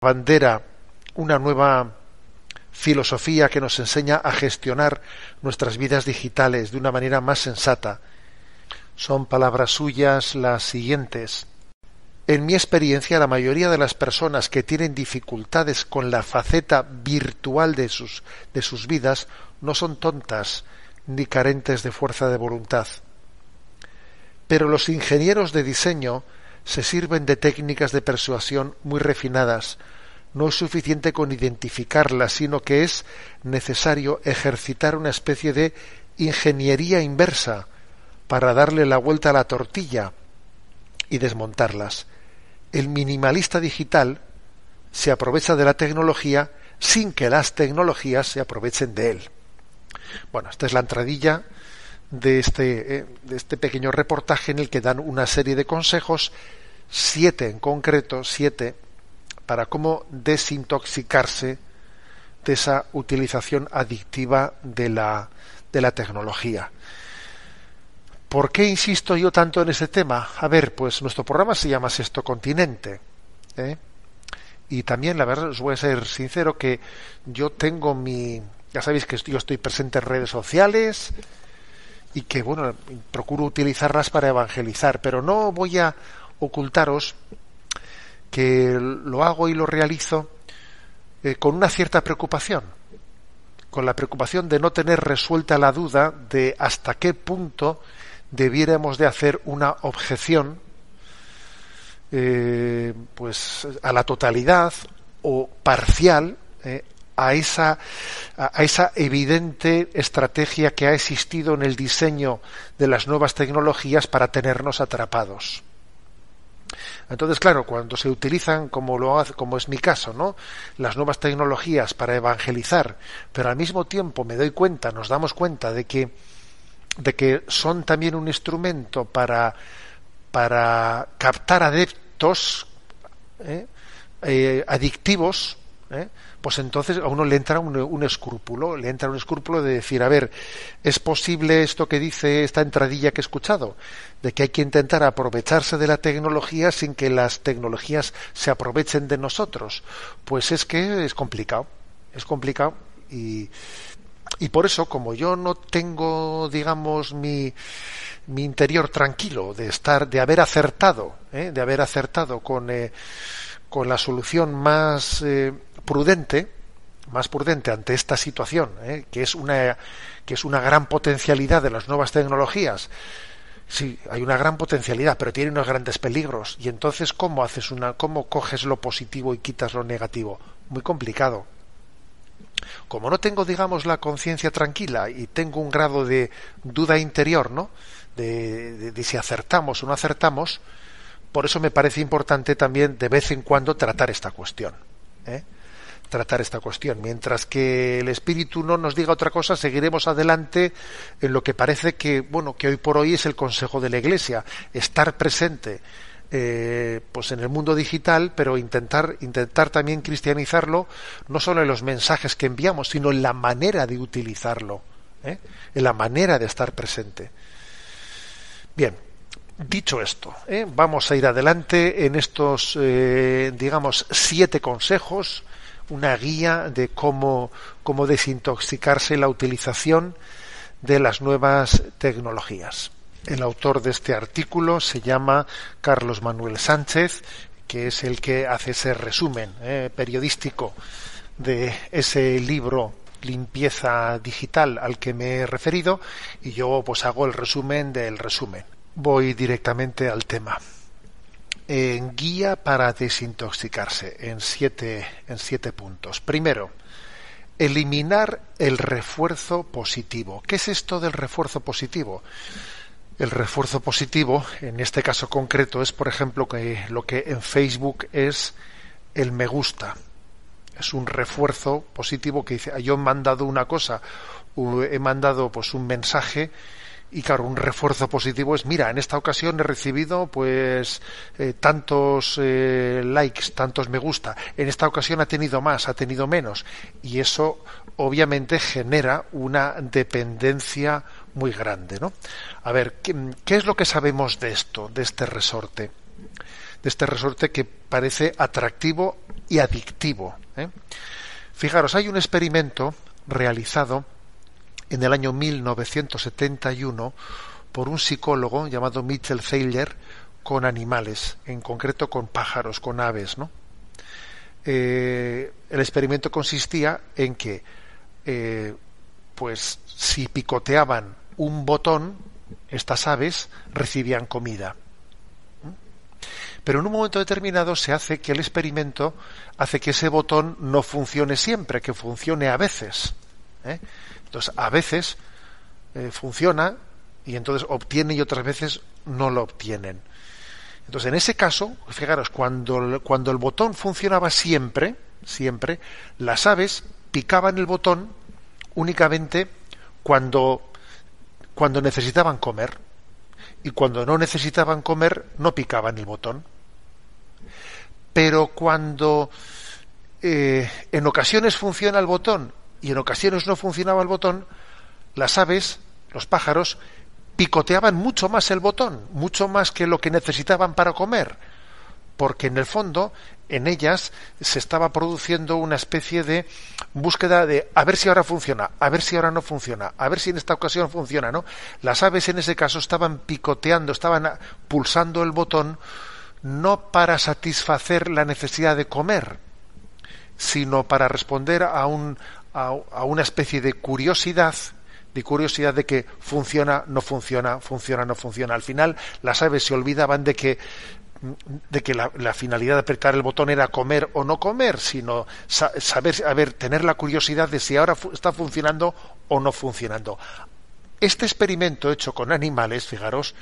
bandera, una nueva filosofía que nos enseña a gestionar nuestras vidas digitales de una manera más sensata. Son palabras suyas las siguientes. En mi experiencia, la mayoría de las personas que tienen dificultades con la faceta virtual de sus, de sus vidas no son tontas ni carentes de fuerza de voluntad. Pero los ingenieros de diseño se sirven de técnicas de persuasión muy refinadas. No es suficiente con identificarlas, sino que es necesario ejercitar una especie de ingeniería inversa para darle la vuelta a la tortilla y desmontarlas. El minimalista digital se aprovecha de la tecnología sin que las tecnologías se aprovechen de él. Bueno, esta es la entradilla de este, eh, de este pequeño reportaje en el que dan una serie de consejos, siete en concreto, siete, para cómo desintoxicarse de esa utilización adictiva de la, de la tecnología. ¿Por qué insisto yo tanto en ese tema? A ver, pues nuestro programa se llama Sexto Continente. ¿eh? Y también, la verdad, os voy a ser sincero que yo tengo mi... Ya sabéis que yo estoy presente en redes sociales, y que, bueno, procuro utilizarlas para evangelizar, pero no voy a ocultaros que lo hago y lo realizo eh, con una cierta preocupación, con la preocupación de no tener resuelta la duda de hasta qué punto debiéramos de hacer una objeción eh, pues a la totalidad o parcial eh, a esa, a esa evidente estrategia que ha existido en el diseño de las nuevas tecnologías para tenernos atrapados. Entonces, claro, cuando se utilizan, como, lo hace, como es mi caso, ¿no? las nuevas tecnologías para evangelizar, pero al mismo tiempo me doy cuenta, nos damos cuenta de que, de que son también un instrumento para, para captar adeptos ¿eh? Eh, adictivos, ¿eh? pues entonces a uno le entra un, escrúpulo, le entra un escrúpulo de decir, a ver, ¿es posible esto que dice esta entradilla que he escuchado? De que hay que intentar aprovecharse de la tecnología sin que las tecnologías se aprovechen de nosotros. Pues es que es complicado, es complicado y, y por eso, como yo no tengo, digamos, mi, mi interior tranquilo de estar, de haber acertado, ¿eh? de haber acertado con... Eh, con la solución más eh, prudente, más prudente ante esta situación, eh, que es una que es una gran potencialidad de las nuevas tecnologías. Sí, hay una gran potencialidad, pero tiene unos grandes peligros. Y entonces, ¿cómo haces una, cómo coges lo positivo y quitas lo negativo? Muy complicado. Como no tengo, digamos, la conciencia tranquila y tengo un grado de duda interior, ¿no? de si acertamos o no acertamos, por eso me parece importante también de vez en cuando tratar esta cuestión. ¿eh? Tratar esta cuestión. Mientras que el espíritu no nos diga otra cosa, seguiremos adelante en lo que parece que, bueno, que hoy por hoy es el consejo de la Iglesia, estar presente. Eh, pues en el mundo digital, pero intentar, intentar también cristianizarlo, no solo en los mensajes que enviamos, sino en la manera de utilizarlo, ¿eh? en la manera de estar presente. Bien, Dicho esto, ¿eh? vamos a ir adelante en estos, eh, digamos, siete consejos, una guía de cómo, cómo desintoxicarse la utilización de las nuevas tecnologías. El autor de este artículo se llama Carlos Manuel Sánchez, que es el que hace ese resumen ¿eh? periodístico de ese libro limpieza digital al que me he referido y yo pues hago el resumen del resumen voy directamente al tema. En guía para desintoxicarse, en siete, en siete puntos. Primero, eliminar el refuerzo positivo. ¿Qué es esto del refuerzo positivo? El refuerzo positivo, en este caso concreto, es, por ejemplo, que lo que en Facebook es el me gusta. Es un refuerzo positivo que dice, ah, yo he mandado una cosa, he mandado pues un mensaje y claro, un refuerzo positivo es, mira, en esta ocasión he recibido pues eh, tantos eh, likes, tantos me gusta, en esta ocasión ha tenido más, ha tenido menos, y eso obviamente genera una dependencia muy grande, ¿no? A ver, ¿qué, es lo que sabemos de esto, de este resorte? De este resorte que parece atractivo y adictivo. ¿eh? Fijaros, hay un experimento realizado en el año 1971 por un psicólogo llamado Mitchell Zeiler con animales, en concreto con pájaros, con aves. Eh, el experimento consistía en que, eh, pues, si picoteaban un botón, estas aves recibían comida. Pero en un momento determinado se hace que el experimento hace que ese botón no funcione siempre, que funcione a veces. ¿eh? Entonces, a veces eh, funciona y entonces obtiene y otras veces no lo obtienen. Entonces, en ese caso, fijaros, cuando, cuando el botón funcionaba siempre, siempre, las aves picaban el botón únicamente cuando, cuando necesitaban comer. Y cuando no necesitaban comer, no picaban el botón. Pero cuando eh, en ocasiones funciona el botón y en ocasiones no funcionaba el botón, las aves, los pájaros, picoteaban mucho más el botón, mucho más que lo que necesitaban para comer, porque en el fondo en ellas se estaba produciendo una especie de búsqueda de a ver si ahora funciona, a ver si ahora no funciona, a ver si en esta ocasión funciona, ¿no? Las aves en ese caso estaban picoteando, estaban pulsando el botón no para satisfacer la necesidad de comer, sino para responder a un a, una especie de curiosidad de curiosidad de que funciona, no funciona, funciona, no funciona. Al final las aves se olvidaban de que la, finalidad de apretar el botón era comer o no comer, sino saber, tener la curiosidad de si ahora está funcionando o no funcionando. Este experimento hecho con animales, fijaros,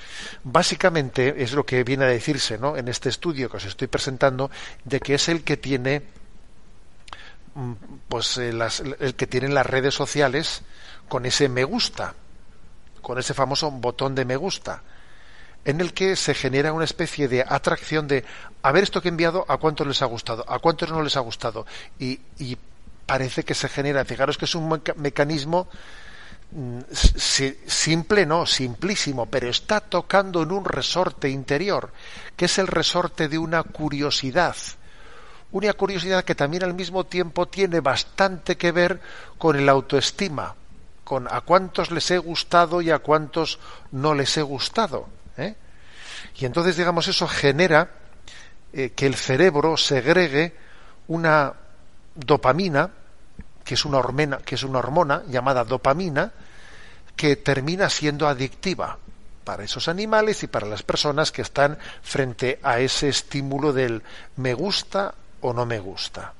básicamente es lo que viene a decirse, ¿no? En este estudio que os estoy presentando, de que es el que tiene pues eh, el que tienen las redes sociales con ese me gusta, con ese famoso botón de me gusta, en el que se genera una especie de atracción de a ver esto que he enviado, a cuántos les ha gustado, a cuántos no les ha gustado. Y, parece que se genera, fijaros que es un mecanismo mm, simple, no, simplísimo, pero está tocando en un resorte interior, que es el resorte de una curiosidad una curiosidad que también al mismo tiempo tiene bastante que ver con el autoestima, con a cuántos les he gustado y a cuántos no les he gustado. ¿eh? Y entonces, digamos, eso genera eh, que el cerebro segregue una dopamina, que es una que es una hormona llamada dopamina, que termina siendo adictiva para esos animales y para las personas que están frente a ese estímulo del me gusta, o no me gusta.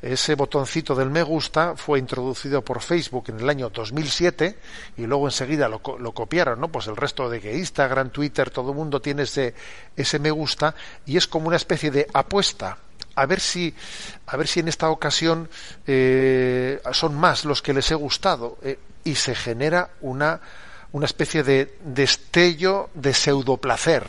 Ese botoncito del me gusta fue introducido por Facebook en el año 2007 y luego enseguida lo, lo copiaron, ¿no? Pues el resto de que Instagram, Twitter, todo el mundo tiene ese, ese me gusta y es como una especie de apuesta a ver si a ver si en esta ocasión eh, son más los que les he gustado eh, y se genera una una especie de destello de pseudoplacer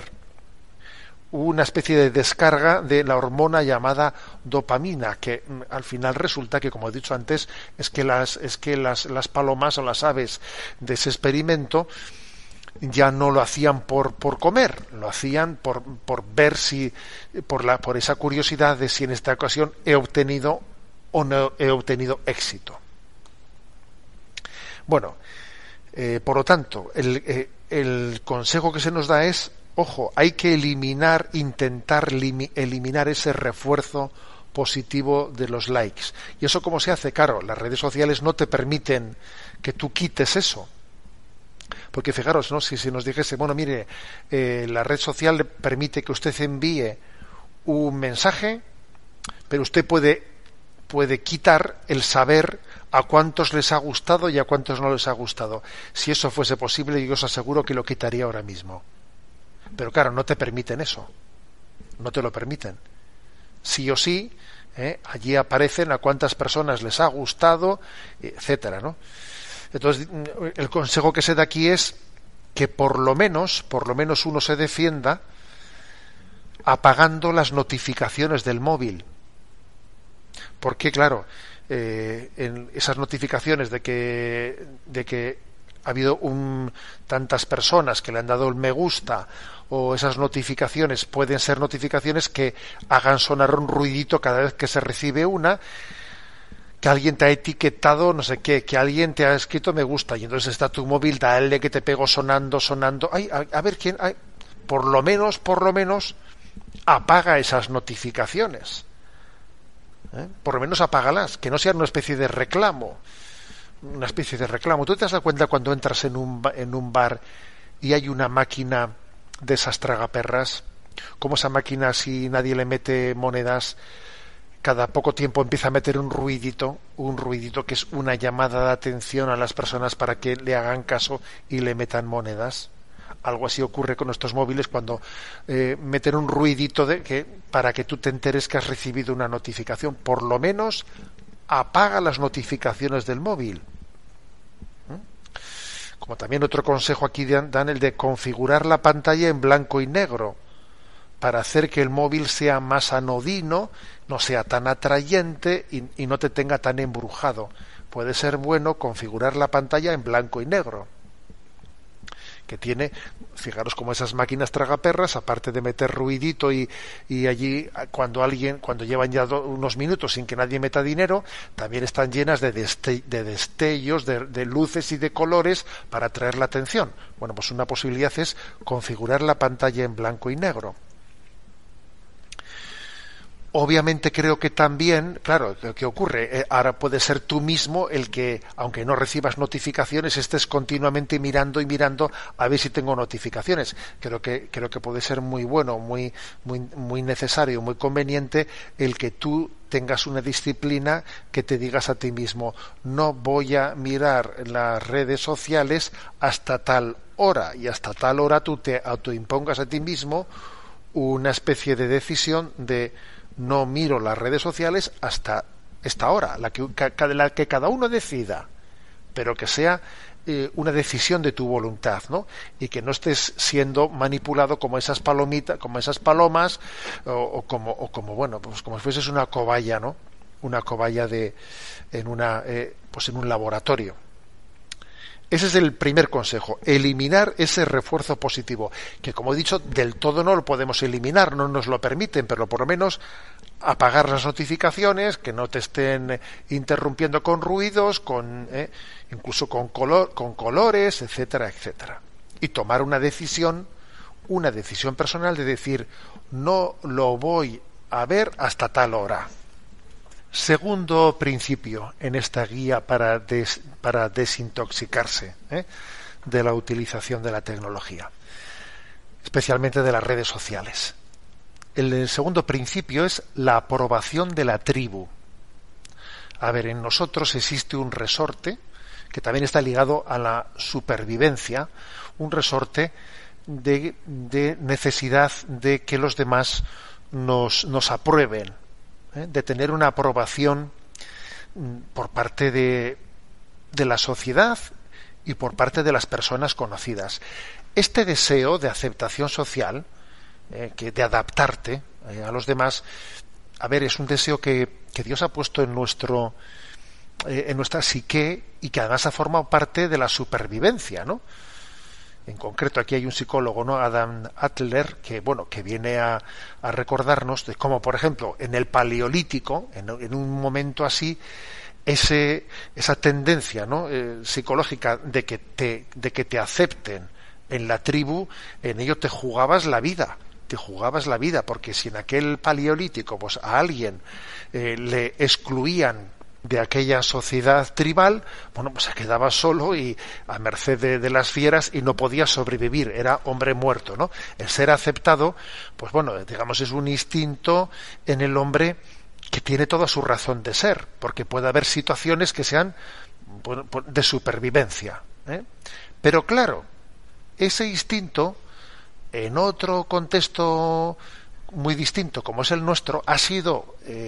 una especie de descarga de la hormona llamada dopamina, que mm, al final resulta que, como he dicho antes, es que las, es que las, palomas o las aves de ese experimento ya no lo hacían por, por comer, lo hacían por, ver si, por, la, por esa curiosidad de si en esta ocasión he obtenido o no he obtenido éxito. Bueno, eh, por lo tanto, el, eh, el consejo que se nos da es ojo, hay que eliminar, intentar eliminar ese refuerzo positivo de los likes. ¿Y eso cómo se hace? Caro. las redes sociales no te permiten que tú quites eso. Porque fijaros, si, nos dijese, bueno, mire, eh, la red social permite que usted envíe un mensaje, pero usted puede, puede quitar el saber a cuántos les ha gustado y a cuántos no les ha gustado. Si eso fuese posible, yo os aseguro que lo quitaría ahora mismo. Pero claro, no te permiten eso. No te lo permiten. Sí o sí, ¿eh? allí aparecen a cuántas personas les ha gustado, etcétera, ¿no? Entonces, el consejo que se da aquí es que por lo menos, por lo menos uno se defienda apagando las notificaciones del móvil. Porque, claro, eh, en esas notificaciones de que, de que ha habido un, tantas personas que le han dado el me gusta o esas notificaciones pueden ser notificaciones que hagan sonar un ruidito cada vez que se recibe una que alguien te ha etiquetado no sé qué que alguien te ha escrito me gusta y entonces está tu móvil dale que te pego sonando sonando ay a, ver quién ay, por lo menos por lo menos apaga esas notificaciones ¿eh? por lo menos apágalas que no sean una especie de reclamo una especie de reclamo. ¿Tú te das cuenta cuando entras en un, en un bar y hay una máquina de esas tragaperras? ¿Cómo esa máquina, si nadie le mete monedas, cada poco tiempo empieza a meter un ruidito, un ruidito que es una llamada de atención a las personas para que le hagan caso y le metan monedas? Algo así ocurre con nuestros móviles cuando eh, meten un ruidito de que para que tú te enteres que has recibido una notificación. Por lo menos apaga las notificaciones del móvil como también otro consejo aquí dan el de configurar la pantalla en blanco y negro para hacer que el móvil sea más anodino, no sea tan atrayente y, y no te tenga tan embrujado. Puede ser bueno configurar la pantalla en blanco y negro que tiene, fijaros como esas máquinas tragaperras, aparte de meter ruidito y, allí cuando alguien, cuando llevan ya unos minutos sin que nadie meta dinero, también están llenas de, destellos, de, de, luces y de colores para atraer la atención. Bueno, pues una posibilidad es configurar la pantalla en blanco y negro. Obviamente creo que también, claro, lo que ocurre, eh, ahora puede ser tú mismo el que, aunque no recibas notificaciones, estés continuamente mirando y mirando a ver si tengo notificaciones. Creo que, creo que puede ser muy bueno, muy, muy, muy necesario, muy conveniente el que tú tengas una disciplina que te digas a ti mismo, no voy a mirar las redes sociales hasta tal hora y hasta tal hora tú te autoimpongas a ti mismo una especie de decisión de no miro las redes sociales hasta esta hora, la que, cada uno decida, pero que sea eh, una decisión de tu voluntad, ¿no? Y que no estés siendo manipulado como esas palomitas, como esas palomas, o, como, bueno, pues como si fueses una cobaya, ¿no? Una cobaya de, en eh, pues en un laboratorio. Ese es el primer consejo, eliminar ese refuerzo positivo, que como he dicho, del todo no lo podemos eliminar, no nos lo permiten, pero por lo menos apagar las notificaciones, que no te estén interrumpiendo con ruidos, con eh, incluso con con colores, etcétera, etcétera. Y tomar una decisión, una decisión personal de decir, no lo voy a ver hasta tal hora. Segundo principio en esta guía para, desintoxicarse ¿eh? de la utilización de la tecnología, especialmente de las redes sociales. El segundo principio es la aprobación de la tribu. A ver, en nosotros existe un resorte que también está ligado a la supervivencia, un resorte de, necesidad de que los demás nos aprueben, ¿eh? de tener una aprobación mm, por parte de, de la sociedad y por parte de las personas conocidas. Este deseo de aceptación social, eh, que de adaptarte eh, a los demás, a ver, es un deseo que, que Dios ha puesto en nuestro en nuestra psique y que además ha formado parte de la supervivencia, ¿no? en concreto aquí hay un psicólogo, ¿no? Adam Adler, que bueno, que viene a, recordarnos de cómo, por ejemplo, en el paleolítico, en, un momento así, ese, esa tendencia ¿no? Eh, psicológica de que, te, de que te acepten en la tribu, en ello te jugabas la vida, te jugabas la vida, porque si en aquel paleolítico pues, a alguien eh, le excluían de aquella sociedad tribal, bueno, pues se quedaba solo y a merced de, las fieras y no podía sobrevivir, era hombre muerto, ¿no? El ser aceptado, pues bueno, digamos, es un instinto en el hombre que tiene toda su razón de ser, porque puede haber situaciones que sean pues, de supervivencia. ¿eh? Pero claro, ese instinto, en otro contexto muy distinto como es el nuestro, ha sido eh,